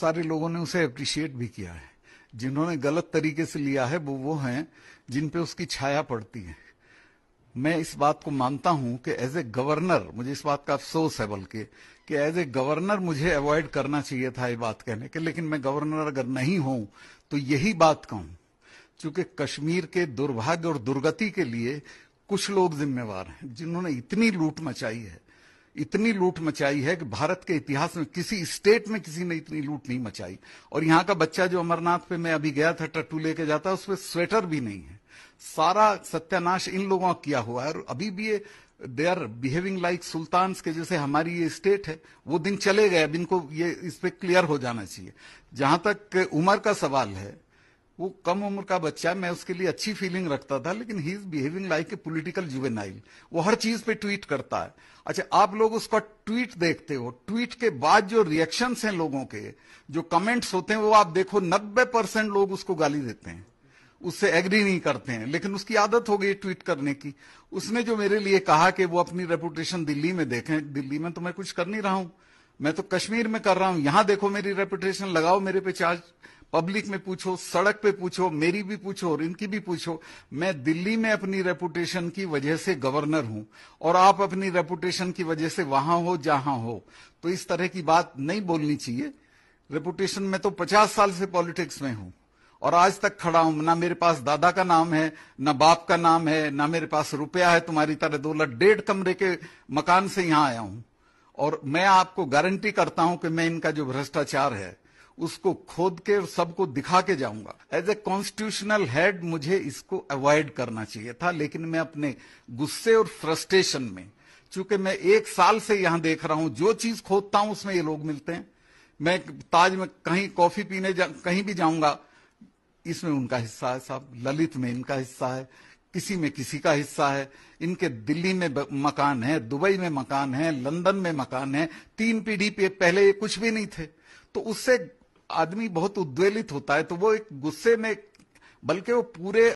सारे लोगों ने उसे अप्रिशिएट भी किया है जिन्होंने गलत तरीके से लिया है वो वो हैं जिन पे उसकी छाया पड़ती है मैं इस बात को मानता हूं कि एज ए गवर्नर मुझे इस बात का अफसोस है बल्कि कि एज ए गवर्नर मुझे अवॉइड करना चाहिए था ये बात कहने के लेकिन मैं गवर्नर अगर नहीं हूं तो यही बात कहूं चूंकि कश्मीर के दुर्भाग्य और दुर्गति के लिए कुछ लोग जिम्मेवार हैं जिन्होंने इतनी लूट मचाई है इतनी लूट मचाई है कि भारत के इतिहास में किसी स्टेट में किसी ने इतनी लूट नहीं मचाई और यहां का बच्चा जो अमरनाथ पे मैं अभी गया था टट्टू लेके जाता उस उसमें स्वेटर भी नहीं है सारा सत्यानाश इन लोगों का किया हुआ है और अभी भी ये दे आर बिहेविंग लाइक सुल्तान के जैसे हमारी ये स्टेट है वो दिन चले गए अब इनको ये इस पर क्लियर हो जाना चाहिए जहां तक उमर का सवाल है वो कम उम्र का बच्चा मैं उसके लिए अच्छी फीलिंग रखता था लेकिन he is behaving like a political juvenile वो हर चीज पे ट्वीट करता है अच्छा आप लोग उसका ट्वीट देखते हो ट्वीट के बाद जो रिएक्शंस हैं लोगों के जो कमेंट्स होते हैं वो आप देखो नब्बे परसेंट लोग उसको गाली देते हैं उससे एग्री नहीं करते हैं लेकिन उसकी आदत हो गई ट्वीट करने की उसने जो मेरे लिए कहा कि वो अपनी रेपुटेशन दिल्ली में देखें दिल्ली में तो मैं कुछ कर नहीं रहा हूं मैं तो कश्मीर में कर रहा हूं यहां देखो मेरी रेपुटेशन लगाओ मेरे पे चार्ज पब्लिक में पूछो सड़क पे पूछो मेरी भी पूछो और इनकी भी पूछो मैं दिल्ली में अपनी रेपुटेशन की वजह से गवर्नर हूं और आप अपनी रेपुटेशन की वजह से वहां हो जहां हो तो इस तरह की बात नहीं बोलनी चाहिए रेपुटेशन में तो पचास साल से पॉलिटिक्स में हूं और आज तक खड़ा हूं ना मेरे पास दादा का नाम है ना बाप का नाम है ना मेरे पास रुपया है तुम्हारी तरह दौलत डेढ़ कमरे के मकान से यहां आया हूं और मैं आपको गारंटी करता हूं कि मैं इनका जो भ्रष्टाचार है उसको खोद के और सबको दिखा के जाऊंगा एज ए कॉन्स्टिट्यूशनल हेड मुझे इसको अवॉइड करना चाहिए था लेकिन मैं अपने गुस्से और फ्रस्ट्रेशन में चूंकि मैं एक साल से यहां देख रहा हूं जो चीज खोदता हूं उसमें ये लोग मिलते हैं मैं ताज में कहीं कॉफी पीने जा, कहीं भी जाऊंगा इसमें उनका हिस्सा है साहब ललित में इनका हिस्सा है किसी में किसी का हिस्सा है इनके दिल्ली में मकान है दुबई में मकान है लंदन में मकान है तीन पीढ़ी पे पहले ये कुछ भी नहीं थे तो उससे आदमी बहुत उद्वेलित होता है तो वो एक गुस्से में बल्कि वो पूरे